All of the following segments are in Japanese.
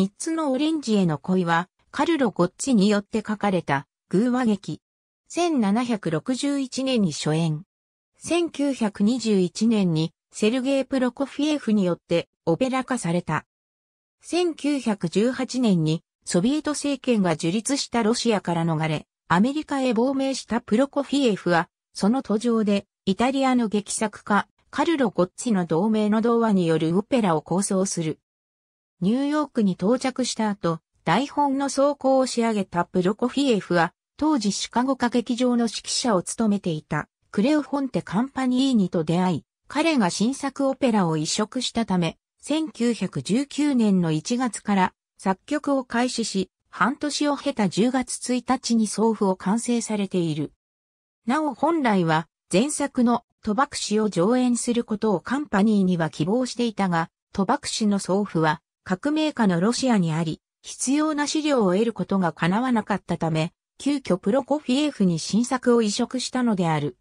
三つのオレンジへの恋は、カルロ・ゴッチによって書かれた、偶話劇。1761年に初演。1921年に、セルゲイ・プロコフィエフによって、オペラ化された。1918年に、ソビエト政権が樹立したロシアから逃れ、アメリカへ亡命したプロコフィエフは、その途上で、イタリアの劇作家、カルロ・ゴッチの同名の童話によるオペラを構想する。ニューヨークに到着した後、台本の走行を仕上げたプロコフィエフは、当時シカゴ歌劇場の指揮者を務めていた、クレオフォンテ・カンパニーニと出会い、彼が新作オペラを移植したため、1919年の1月から作曲を開始し、半年を経た10月1日に送付を完成されている。なお本来は前作の賭博士を上演することをカンパニーには希望していたが、賭博士の送付は革命家のロシアにあり、必要な資料を得ることが叶わなかったため、急遽プロコフィエフに新作を移植したのである。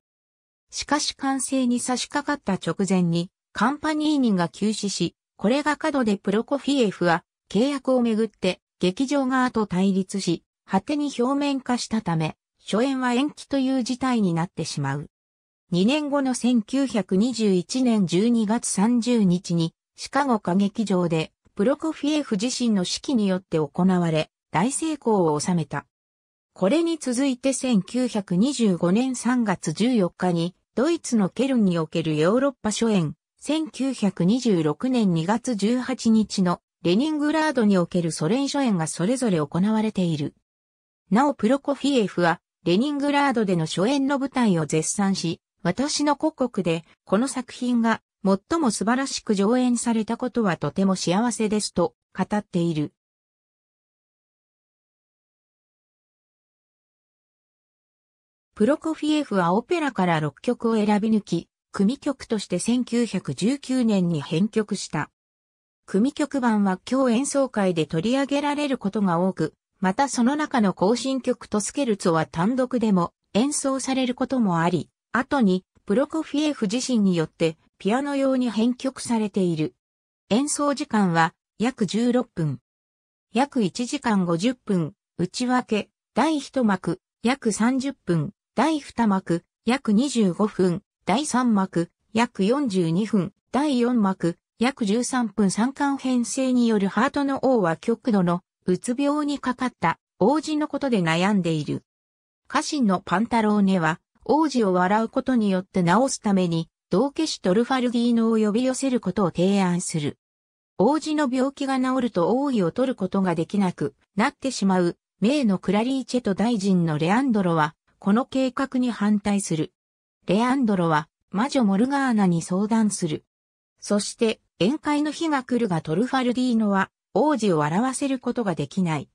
しかし完成に差し掛かった直前に、カンパニーニが急死し、これが過度でプロコフィエフは、契約をめぐって、劇場側と対立し、果てに表面化したため、初演は延期という事態になってしまう。2年後の1921年12月30日に、シカゴ歌劇場でプロコフィエフ自身の指揮によって行われ、大成功を収めた。これに続いて1925年3月14日に、ドイツのケルンにおけるヨーロッパ初演、1926年2月18日のレニングラードにおけるソ連初演がそれぞれ行われている。なおプロコフィエフは、レニングラードでの初演の舞台を絶賛し、私の故国で、この作品が最も素晴らしく上演されたことはとても幸せですと語っている。プロコフィエフはオペラから6曲を選び抜き、組曲として1919年に編曲した。組曲版は今日演奏会で取り上げられることが多く、またその中の行進曲とスケルツは単独でも演奏されることもあり、後にプロコフィエフ自身によってピアノ用に編曲されている。演奏時間は約16分。約1時間50分、内訳、第1幕、約30分、第2幕、約25分、第3幕、約42分、第4幕、約13分3巻編成によるハートの王は極度のうつ病にかかった王子のことで悩んでいる。家臣のパンタローネは王子を笑うことによって治すために道化師トルファルギーノを呼び寄せることを提案する。王子の病気が治ると王位を取ることができなくなってしまう、名のクラリーチェと大臣のレアンドロは、この計画に反対する。レアンドロは、魔女モルガーナに相談する。そして、宴会の日が来るがトルファルディーノは、王子を笑わせることができない。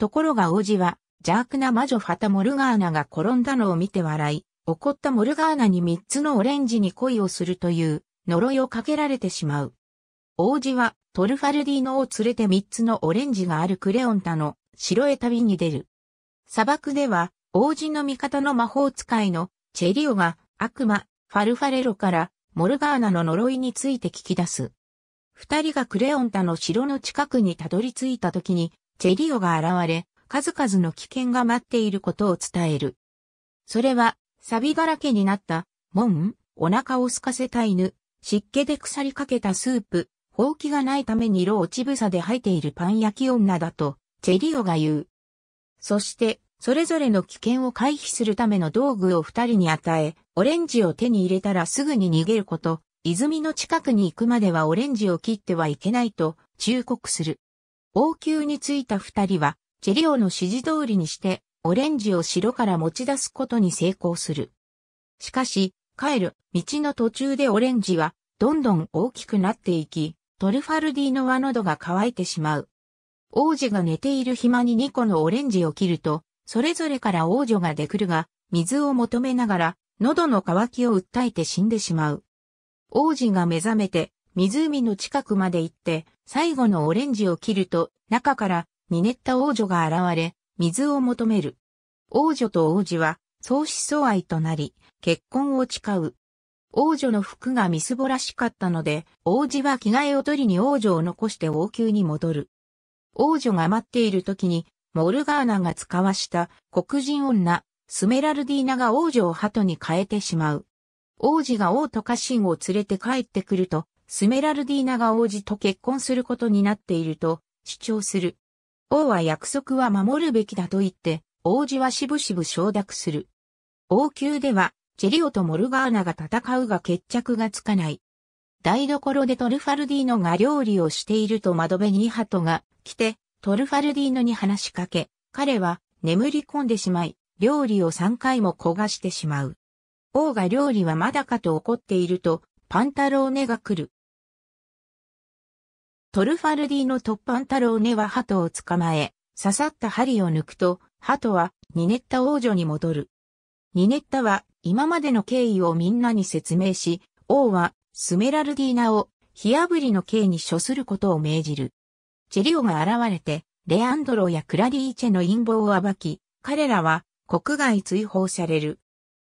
ところが王子は、邪悪な魔女ファタ・モルガーナが転んだのを見て笑い、怒ったモルガーナに3つのオレンジに恋をするという呪いをかけられてしまう。王子はトルファルディーノを連れて3つのオレンジがあるクレオンタの城へ旅に出る。砂漠では王子の味方の魔法使いのチェリオが悪魔ファルファレロからモルガーナの呪いについて聞き出す。二人がクレオンタの城の近くにたどり着いた時にチェリオが現れ、数々の危険が待っていることを伝える。それは錆だらけになった、もん、お腹を空かせた犬、湿気で腐りかけたスープ、ほうきがないために色落ちぶさで吐いているパン焼き女だと、チェリオが言う。そして、それぞれの危険を回避するための道具を二人に与え、オレンジを手に入れたらすぐに逃げること、泉の近くに行くまではオレンジを切ってはいけないと忠告する。王宮に着いた二人は、チェリオの指示通りにして、オレンジを城から持ち出すことに成功する。しかし、帰る道の途中でオレンジはどんどん大きくなっていき、トルファルディの輪喉が乾いてしまう。王子が寝ている暇に2個のオレンジを切ると、それぞれから王女が出くるが、水を求めながら、喉の渇きを訴えて死んでしまう。王子が目覚めて、湖の近くまで行って、最後のオレンジを切ると、中から、煮熱った王女が現れ、水を求める。王女と王子は相思相愛となり、結婚を誓う。王女の服がみすぼらしかったので、王子は着替えを取りに王女を残して王宮に戻る。王女が待っている時に、モルガーナが使わした黒人女、スメラルディーナが王女を鳩に変えてしまう。王子が王と家臣を連れて帰ってくると、スメラルディーナが王子と結婚することになっていると主張する。王は約束は守るべきだと言って、王子はしぶしぶ承諾する。王宮では、チェリオとモルガーナが戦うが決着がつかない。台所でトルファルディーノが料理をしていると窓辺にハトが来て、トルファルディーノに話しかけ、彼は眠り込んでしまい、料理を3回も焦がしてしまう。王が料理はまだかと怒っていると、パンタローネが来る。トルファルディの突タ太郎根は鳩を捕まえ、刺さった針を抜くと、鳩はニネッタ王女に戻る。ニネッタは今までの経緯をみんなに説明し、王はスメラルディーナを火ぶりの刑に処することを命じる。チェリオが現れて、レアンドローやクラディーチェの陰謀を暴き、彼らは国外追放される。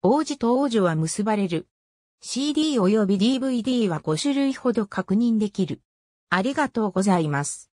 王子と王女は結ばれる。CD 及び DVD は5種類ほど確認できる。ありがとうございます。